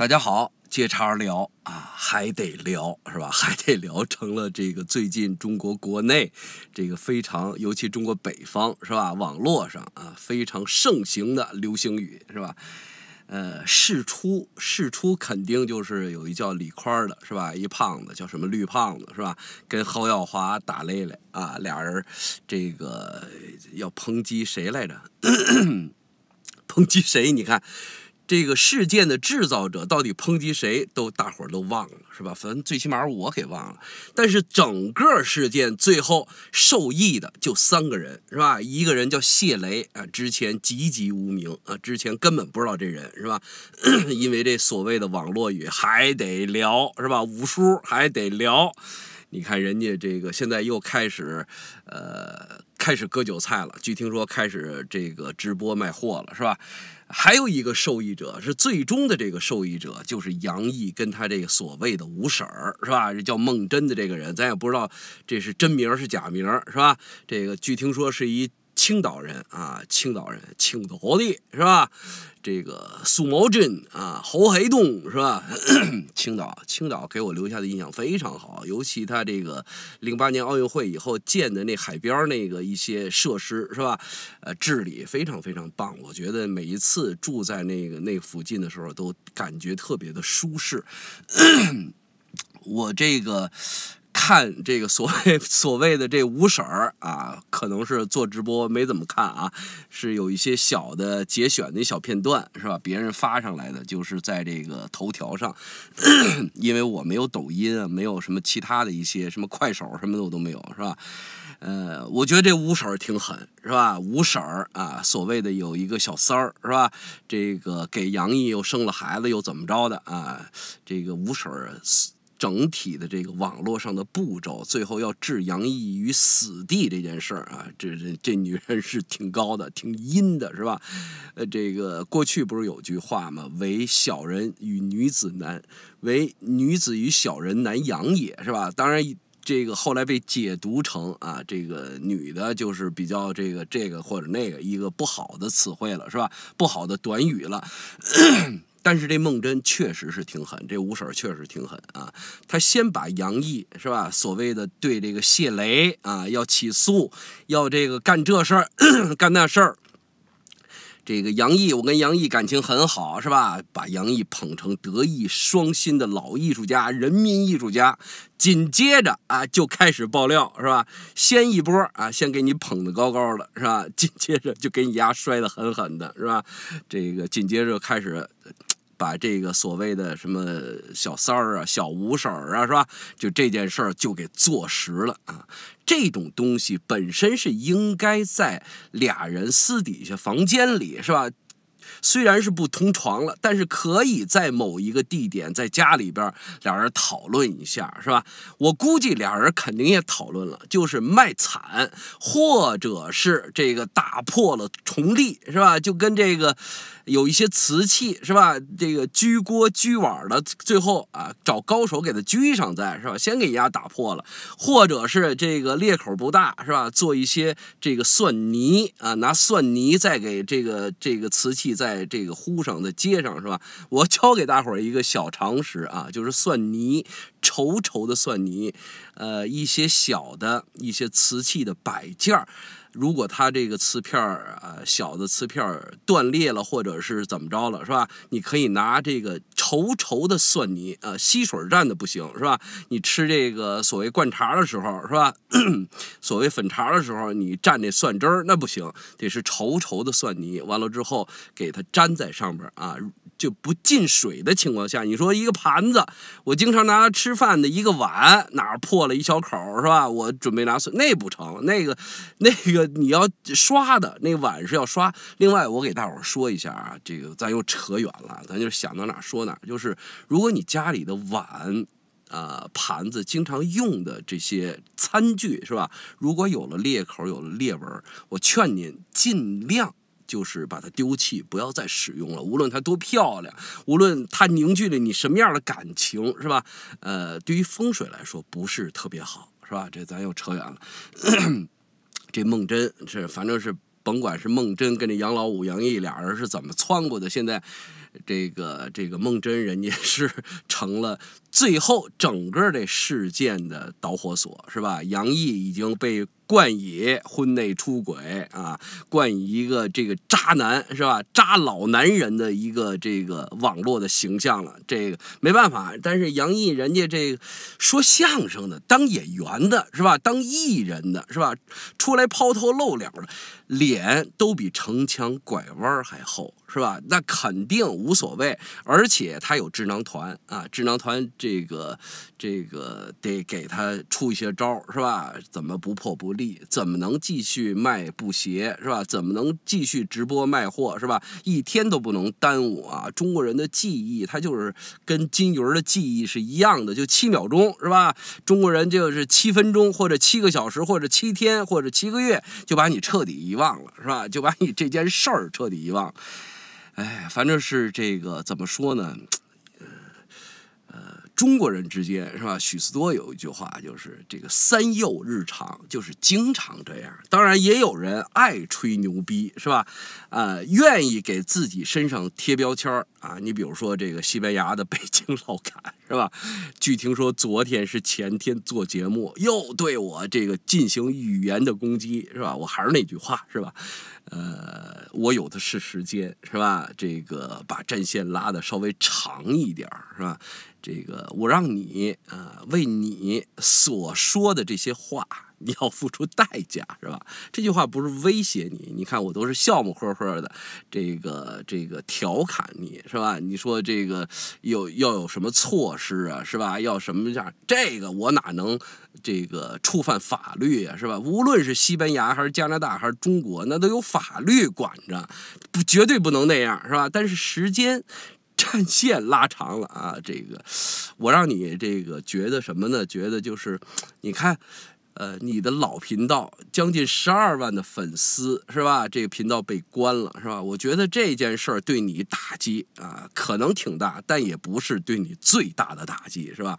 大家好，接茬聊啊，还得聊是吧？还得聊，成了这个最近中国国内，这个非常尤其中国北方是吧？网络上啊非常盛行的流行语是吧？呃，事出事出肯定就是有一叫李宽的是吧？一胖子叫什么绿胖子是吧？跟侯耀华打擂擂啊，俩人这个要抨击谁来着？抨击谁？你看。这个事件的制造者到底抨击谁都，大伙儿都忘了是吧？反正最起码我给忘了。但是整个事件最后受益的就三个人是吧？一个人叫谢雷啊，之前籍籍无名啊，之前根本不知道这人是吧？因为这所谓的网络语还得聊是吧？五叔还得聊，你看人家这个现在又开始呃，开始割韭菜了。据听说开始这个直播卖货了是吧？还有一个受益者是最终的这个受益者，就是杨毅跟他这个所谓的五婶儿，是吧？这叫孟真的这个人，咱也不知道这是真名是假名，是吧？这个据听说是一。青岛人啊，青岛人，青岛的是吧？这个苏茂珍啊，侯海东是吧？青岛，青岛给我留下的印象非常好，尤其他这个零八年奥运会以后建的那海边那个一些设施是吧？呃，治理非常非常棒，我觉得每一次住在那个那附近的时候都感觉特别的舒适。我这个。看这个所谓 所谓的这五婶儿啊，可能是做直播没怎么看啊，是有一些小的节选的小片段是吧？别人发上来的，就是在这个头条上，因为我没有抖音啊，没有什么其他的一些什么快手什么的我都没有是吧？呃，我觉得这五婶儿挺狠是吧？五婶儿啊，所谓的有一个小三儿是吧？这个给杨毅又生了孩子又怎么着的啊？这个五婶儿。整体的这个网络上的步骤，最后要置杨毅于死地这件事儿啊，这这这女人是挺高的，挺阴的是吧？呃，这个过去不是有句话吗？“唯小人与女子难，为女子与小人难养也是吧？”当然，这个后来被解读成啊，这个女的就是比较这个这个或者那个一个不好的词汇了，是吧？不好的短语了。但是这孟真确实是挺狠，这吴婶确实挺狠啊！他先把杨毅是吧？所谓的对这个谢雷啊要起诉，要这个干这事儿 干那事儿。这个杨毅，我跟杨毅感情很好是吧？把杨毅捧成德艺双馨的老艺术家、人民艺术家。紧接着啊，就开始爆料是吧？先一波啊，先给你捧得高高的，是吧？紧接着就给你丫摔得狠狠的，是吧？这个紧接着开始。把这个所谓的什么小三儿啊、小五婶儿啊，是吧？就这件事儿就给坐实了啊！这种东西本身是应该在俩人私底下房间里，是吧？虽然是不同床了，但是可以在某一个地点在家里边俩人讨论一下，是吧？我估计俩人肯定也讨论了，就是卖惨，或者是这个打破了重立，是吧？就跟这个。有一些瓷器是吧，这个居锅居碗的，最后啊找高手给它居上再是吧，先给压打破了，或者是这个裂口不大是吧，做一些这个蒜泥啊，拿蒜泥再给这个这个瓷器在这个糊上再接上是吧？我教给大伙儿一个小常识啊，就是蒜泥。稠稠的蒜泥，呃，一些小的、一些瓷器的摆件儿，如果它这个瓷片儿呃，小的瓷片儿断裂了，或者是怎么着了，是吧？你可以拿这个稠稠的蒜泥，呃，吸水儿蘸的不行，是吧？你吃这个所谓灌茶的时候，是吧？所谓粉茶的时候，你蘸这蒜汁儿那不行，得是稠稠的蒜泥，完了之后给它粘在上边儿啊，就不进水的情况下，你说一个盘子，我经常拿它吃。吃饭的一个碗哪破了一小口是吧？我准备拿碎那不成，那个，那个你要刷的那碗是要刷。另外，我给大伙儿说一下啊，这个咱又扯远了，咱就想到哪说哪。就是如果你家里的碗、呃盘子经常用的这些餐具是吧，如果有了裂口、有了裂纹，我劝您尽量。就是把它丢弃，不要再使用了。无论它多漂亮，无论它凝聚了你什么样的感情，是吧？呃，对于风水来说，不是特别好，是吧？这咱又扯远了。这孟真是，反正是甭管是孟真跟这杨老五、杨毅俩人是怎么窜过的，现在这个这个孟真人家是 成了最后整个这事件的导火索，是吧？杨毅已经被。冠以婚内出轨啊，冠以一个这个渣男是吧？渣老男人的一个这个网络的形象了。这个没办法，但是杨毅人家这说相声的，当演员的是吧？当艺人的是吧？出来抛头露脸的，脸都比城墙拐弯还厚。是吧？那肯定无所谓，而且他有智囊团啊，智囊团这个这个得给他出一些招是吧？怎么不破不立？怎么能继续卖布鞋，是吧？怎么能继续直播卖货，是吧？一天都不能耽误啊！中国人的记忆，他就是跟金鱼儿的记忆是一样的，就七秒钟，是吧？中国人就是七分钟，或者七个小时，或者七天，或者七个月，就把你彻底遗忘了，是吧？就把你这件事儿彻底遗忘了。哎，反正是这个怎么说呢？呃呃，中国人之间是吧？许思多有一句话，就是这个三幼日常，就是经常这样。当然，也有人爱吹牛逼，是吧？呃，愿意给自己身上贴标签儿啊。你比如说这个西班牙的北京老 坎。是吧？据听说，昨天是前天做节目，又对我这个进行语言的攻击，是吧？我还是那句话，是吧？呃，我有的是时间，是吧？这个把战线拉的稍微长一点是吧？这个我让你啊，为你所说的这些话。你要付出代价是吧？这句话不是威胁你，你看我都是笑么呵呵的，这个这个调侃你是吧？你说这个有要有什么措施啊是吧？要什么样？这个我哪能这个触犯法律啊是吧？无论是西班牙还是加拿大还是中国，那都有法律管着，不绝对不能那样是吧？但是时间战线拉长了啊，这个我让你这个觉得什么呢？觉得就是你看。呃，你的老频道将近十二万的粉丝是吧？这个频道被关了是吧？我觉得这件事儿对你打击啊，可能挺大，但也不是对你最大的打击是吧？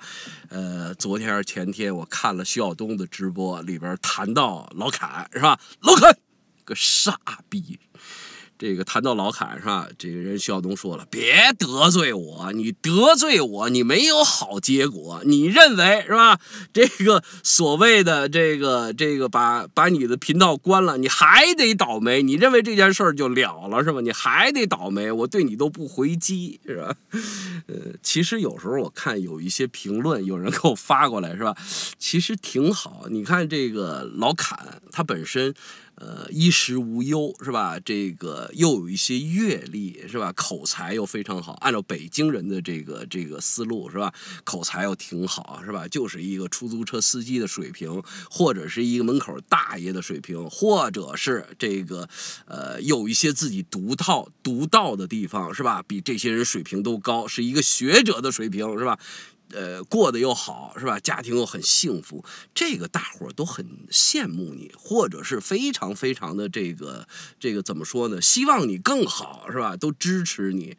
呃，昨天还是前天，我看了徐晓东的直播里边谈到老凯是吧？老凯个傻逼。这个谈到老坎是吧？这个人徐晓东说了，别得罪我，你得罪我，你没有好结果。你认为是吧？这个所谓的这个这个把把你的频道关了，你还得倒霉。你认为这件事儿就了了是吧？你还得倒霉。我对你都不回击是吧？呃，其实有时候我看有一些评论，有人给我发过来是吧？其实挺好。你看这个老坎，他本身。呃，衣食无忧是吧？这个又有一些阅历是吧？口才又非常好。按照北京人的这个这个思路是吧？口才又挺好是吧？就是一个出租车司机的水平，或者是一个门口大爷的水平，或者是这个呃有一些自己独套独到的地方是吧？比这些人水平都高，是一个学者的水平是吧？呃，过得又好是吧？家庭又很幸福，这个大伙儿都很羡慕你，或者是非常非常的这个这个怎么说呢？希望你更好是吧？都支持你。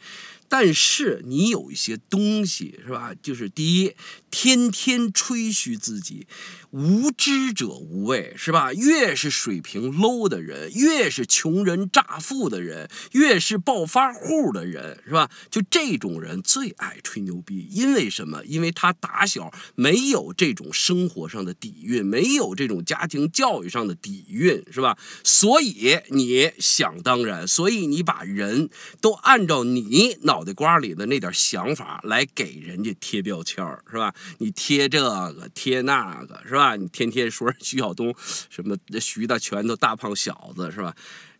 但是你有一些东西是吧？就是第一，天天吹嘘自己，无知者无畏是吧？越是水平 low 的人，越是穷人乍富的人，越是暴发户的人是吧？就这种人最爱吹牛逼，因为什么？因为他打小没有这种生活上的底蕴，没有这种家庭教育上的底蕴是吧？所以你想当然，所以你把人都按照你脑。脑袋瓜里的那点想法来给人家贴标签儿是吧？你贴这个贴那个是吧？你天天说徐晓东什么徐大拳头大胖小子是吧？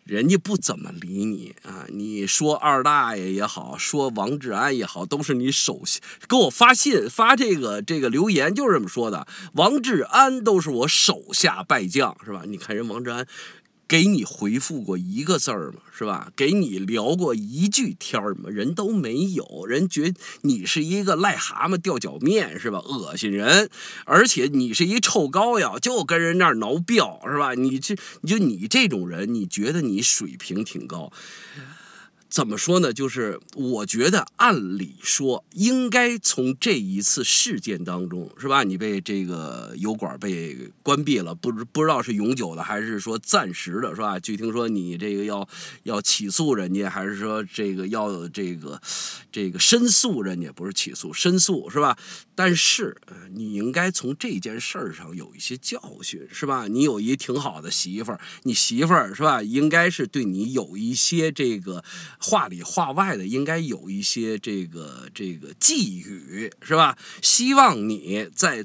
人家不怎么理你啊！你说二大爷也好，说王志安也好，都是你手下给我发信发这个这个留言就是这么说的。王志安都是我手下败将是吧？你看人王志安。给你回复过一个字儿吗？是吧？给你聊过一句天儿吗？人都没有，人觉你是一个癞蛤蟆掉脚面是吧？恶心人，而且你是一臭膏药，就跟人那儿挠膘，是吧？你这你就你这种人，你觉得你水平挺高？怎么说呢？就是我觉得，按理说应该从这一次事件当中，是吧？你被这个油管被关闭了，不知不知道是永久的还是说暂时的，是吧？据听说你这个要要起诉人家，还是说这个要这个这个申诉人家？不是起诉，申诉是吧？但是，你应该从这件事儿上有一些教训，是吧？你有一挺好的媳妇儿，你媳妇儿是吧？应该是对你有一些这个话里话外的，应该有一些这个这个寄语，是吧？希望你在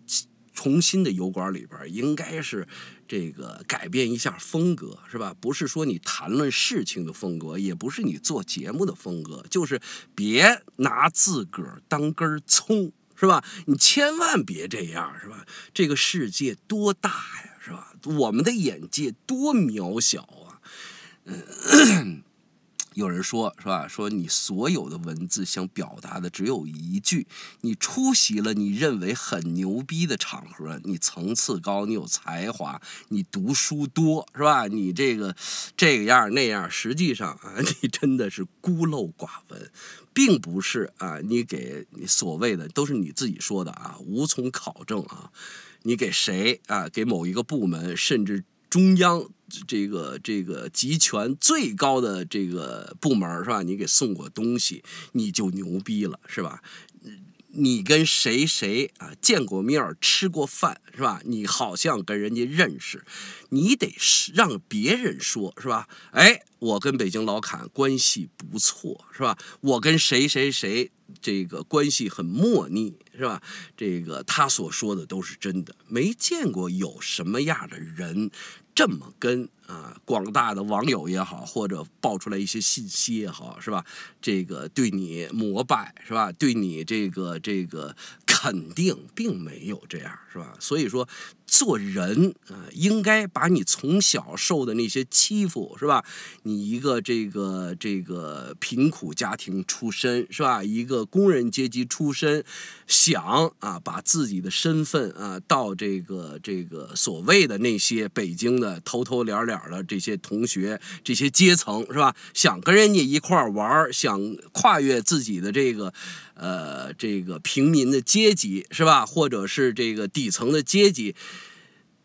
重新的油管里边，应该是这个改变一下风格，是吧？不是说你谈论事情的风格，也不是你做节目的风格，就是别拿自个儿当根葱。是吧？你千万别这样，是吧？这个世界多大呀，是吧？我们的眼界多渺小啊！有人说是吧？说你所有的文字想表达的只有一句：你出席了你认为很牛逼的场合，你层次高，你有才华，你读书多，是吧？你这个这个样那样，实际上啊，你真的是孤陋寡闻，并不是啊，你给所谓的都是你自己说的啊，无从考证啊，你给谁啊？给某一个部门，甚至。中央这个这个集权最高的这个部门是吧？你给送过东西，你就牛逼了是吧？你跟谁谁啊见过面吃过饭是吧？你好像跟人家认识，你得让别人说是吧？哎，我跟北京老坎关系不错是吧？我跟谁谁谁。这个关系很莫逆，是吧？这个他所说的都是真的，没见过有什么样的人这么跟。啊，广大的网友也好，或者爆出来一些信息也好，是吧？这个对你膜拜是吧？对你这个这个肯定并没有这样是吧？所以说做人啊，应该把你从小受的那些欺负是吧？你一个这个这个贫苦家庭出身是吧？一个工人阶级出身，想啊把自己的身份啊到这个这个所谓的那些北京的头头脸脸。点儿的这些同学，这些阶层是吧？想跟人家一块儿玩儿，想跨越自己的这个，呃，这个平民的阶级是吧？或者是这个底层的阶级？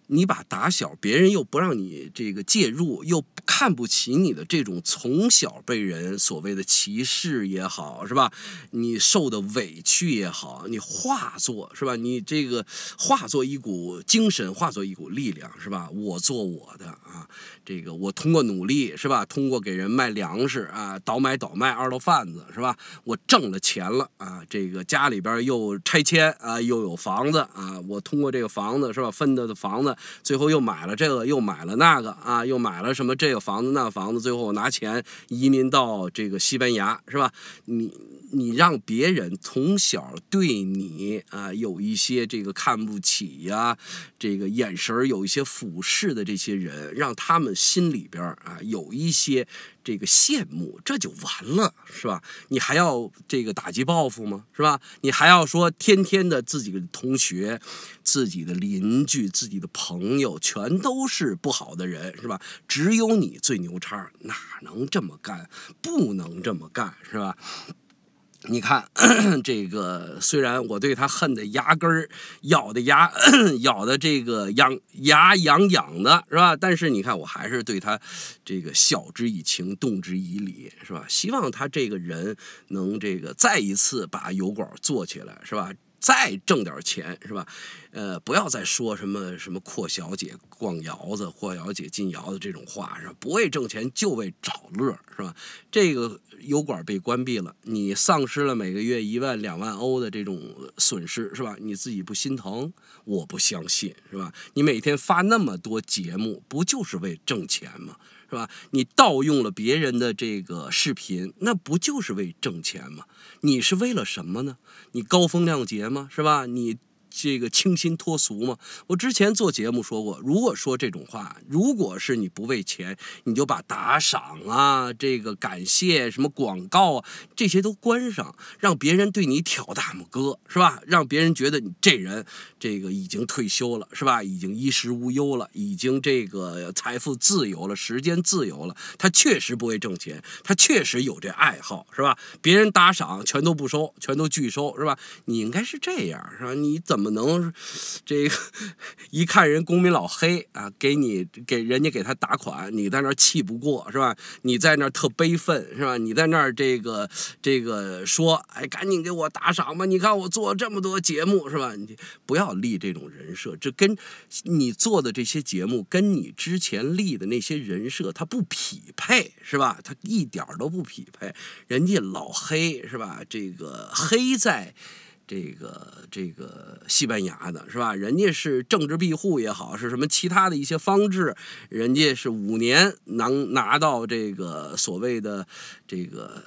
你把打小别人又不让你这个介入，又。看不起你的这种从小被人所谓的歧视也好，是吧？你受的委屈也好，你化作是吧？你这个化作一股精神，化作一股力量，是吧？我做我的啊。这个我通过努力是吧？通过给人卖粮食啊，倒买倒卖二道贩子是吧？我挣了钱了啊！这个家里边又拆迁啊，又有房子啊！我通过这个房子是吧？分到的房子，最后又买了这个，又买了那个啊，又买了什么这个房子那房子，最后拿钱移民到这个西班牙是吧？你你让别人从小对你啊有一些这个看不起呀，这个眼神有一些俯视的这些人，让他们。心里边啊，有一些这个羡慕，这就完了，是吧？你还要这个打击报复吗？是吧？你还要说天天的自己的同学、自己的邻居、自己的朋友全都是不好的人，是吧？只有你最牛叉，哪能这么干？不能这么干，是吧？你看，这个虽然我对他恨得牙根儿咬的牙，咬的这个痒牙痒痒的是吧？但是你看，我还是对他这个晓之以情，动之以理是吧？希望他这个人能这个再一次把油管做起来是吧？再挣点钱是吧？呃，不要再说什么什么阔小姐逛窑子，阔小姐进窑子这种话是吧？不为挣钱，就为找乐是吧？这个油管被关闭了，你丧失了每个月一万两万欧的这种损失是吧？你自己不心疼？我不相信是吧？你每天发那么多节目，不就是为挣钱吗？是吧？你盗用了别人的这个视频，那不就是为挣钱吗？你是为了什么呢？你高风亮节吗？是吧？你。这个清新脱俗嘛？我之前做节目说过，如果说这种话，如果是你不为钱，你就把打赏啊、这个感谢什么广告啊这些都关上，让别人对你挑大拇哥是吧？让别人觉得你这人这个已经退休了是吧？已经衣食无忧了，已经这个财富自由了，时间自由了。他确实不为挣钱，他确实有这爱好是吧？别人打赏全都不收，全都拒收是吧？你应该是这样是吧？你怎么？怎么能，这个 一看人公民老黑啊，给你给人家给他打款，你在那儿气不过是吧？你在那儿特悲愤是吧？你在那儿这个这个说，哎，赶紧给我打赏吧！你看我做这么多节目是吧？你不要立这种人设，这跟你做的这些节目，跟你之前立的那些人设，它不匹配是吧？它一点都不匹配。人家老黑是吧？这个黑在。这个这个西班牙的是吧？人家是政治庇护也好，是什么其他的一些方式？人家是五年能拿到这个所谓的这个。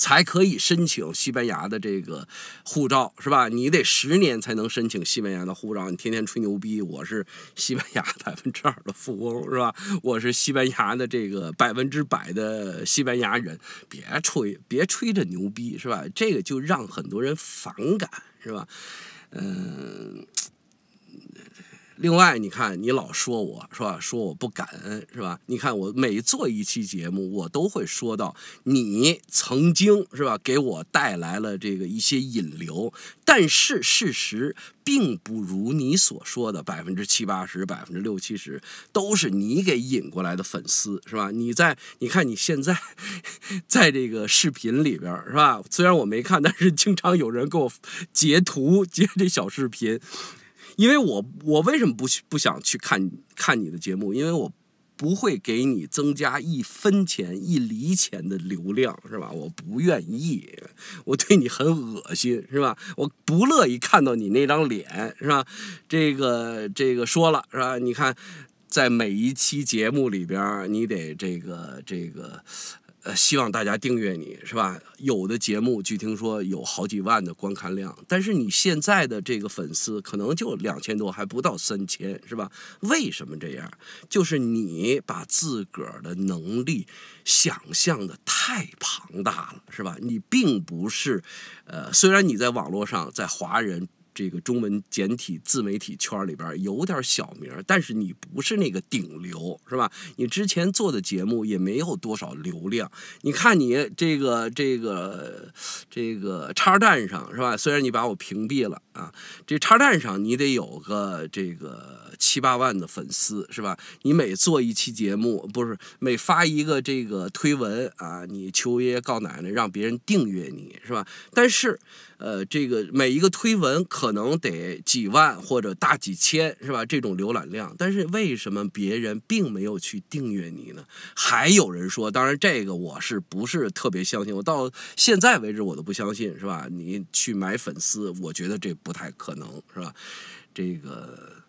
才可以申请西班牙的这个护照，是吧？你得十年才能申请西班牙的护照。你天天吹牛逼，我是西班牙 百分之二的富翁，是吧？我是西班牙的这个百分之百的西班牙人，别吹，别吹这牛逼，是吧？这个就让很多人反感，是吧？嗯。另外，你看，你老说我是吧？说我不感恩是吧？你看我每做一期节目，我都会说到你曾经是吧，给我带来了这个一些引流，但是事实并不如你所说的百分之七八十、百分之六七十都是你给引过来的粉丝是吧？你在你看你现在在这个视频里边是吧？虽然我没看，但是经常有人给我截图截这小视频。因为我我为什么不去不想去看看你的节目？因为我不会给你增加一分钱一厘钱的流量，是吧？我不愿意，我对你很恶心，是吧？我不乐意看到你那张脸，是吧？这个这个说了，是吧？你看，在每一期节目里边，你得这个这个。呃，希望大家订阅你是吧？有的节目据听说有好几万的观看量，但是你现在的这个粉丝可能就两千多，还不到三千是吧？为什么这样？就是你把自个儿的能力想象的太庞大了是吧？你并不是，呃，虽然你在网络上在华人。这个中文简体自媒体圈里边有点小名，但是你不是那个顶流，是吧？你之前做的节目也没有多少流量。你看你这个这个这个叉蛋上，是吧？虽然你把我屏蔽了啊，这叉蛋上你得有个这个七八万的粉丝，是吧？你每做一期节目，不是每发一个这个推文啊，你求爷爷告奶奶让别人订阅你是吧？但是。呃，这个每一个推文可能得几万或者大几千，是吧？这种浏览量，但是为什么别人并没有去订阅你呢？还有人说，当然这个我是不是特别相信？我到现在为止我都不相信，是吧？你去买粉丝，我觉得这不太可能，是吧？这个。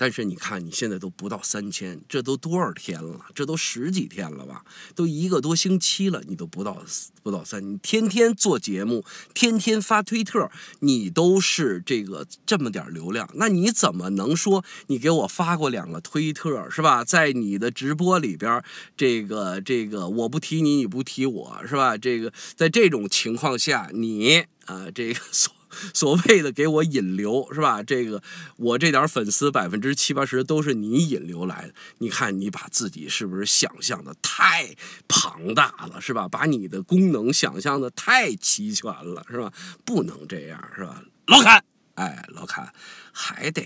但是你看，你现在都不到三千，这都多少天了？这都十几天了吧？都一个多星期了，你都不到不到三你天天做节目，天天发推特，你都是这个这么点流量，那你怎么能说你给我发过两个推特是吧？在你的直播里边，这个这个，我不提你，你不提我是吧？这个在这种情况下，你啊，这个所。所谓的给我引流是吧？这个我这点粉丝百分之七八十都是你引流来的。你看你把自己是不是想象的太庞大了是吧？把你的功能想象的太齐全了是吧？不能这样是吧？老侃，哎，老侃还得。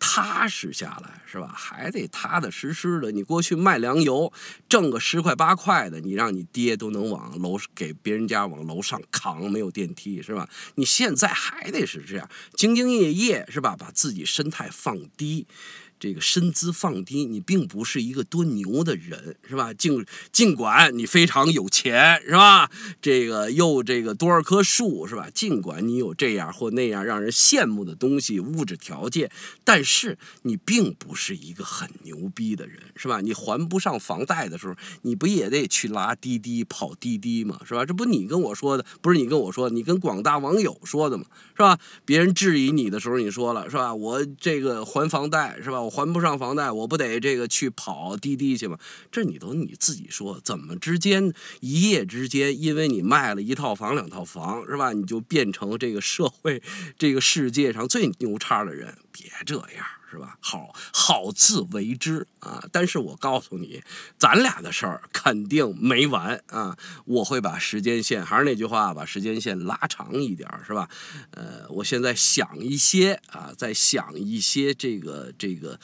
踏实下来是吧？还得踏踏实实的。你过去卖粮油，挣个十块八块的，你让你爹都能往楼给别人家往楼上扛，没有电梯是吧？你现在还得是这样，兢兢业业是吧？把自己身态放低。这个身姿放低，你并不是一个多牛的人，是吧？尽尽管你非常有钱，是吧？这个又这个多少棵树，是吧？尽管你有这样或那样让人羡慕的东西、物质条件，但是你并不是一个很牛逼的人，是吧？你还不上房贷的时候，你不也得去拉滴滴、跑滴滴吗？是吧？这不你跟我说的，不是你跟我说，你跟广大网友说的吗？是吧？别人质疑你的时候，你说了，是吧？我这个还房贷，是吧？还不上房贷，我不得这个去跑滴滴去吗？这你都你自己说，怎么之间一夜之间，因为你卖了一套房两套房是吧，你就变成这个社会这个世界上最牛叉的人？别这样。是吧？好好自为之啊！但是我告诉你，咱俩的事儿肯定没完啊！我会把时间线，还是那句话，把时间线拉长一点是吧？呃，我现在想一些啊，再想一些这个这个，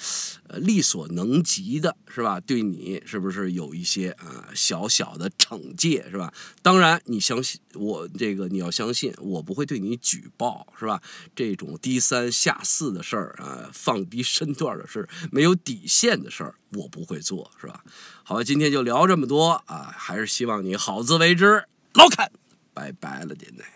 呃，力所能及的，是吧？对你是不是有一些啊小小的惩戒，是吧？当然，你相信我，这个你要相信，我不会对你举报，是吧？这种低三下四的事儿啊，放。低身段的事，没有底线的事儿，我不会做，是吧？好，今天就聊这么多啊！还是希望你好自为之，老坎拜拜了，奶奶。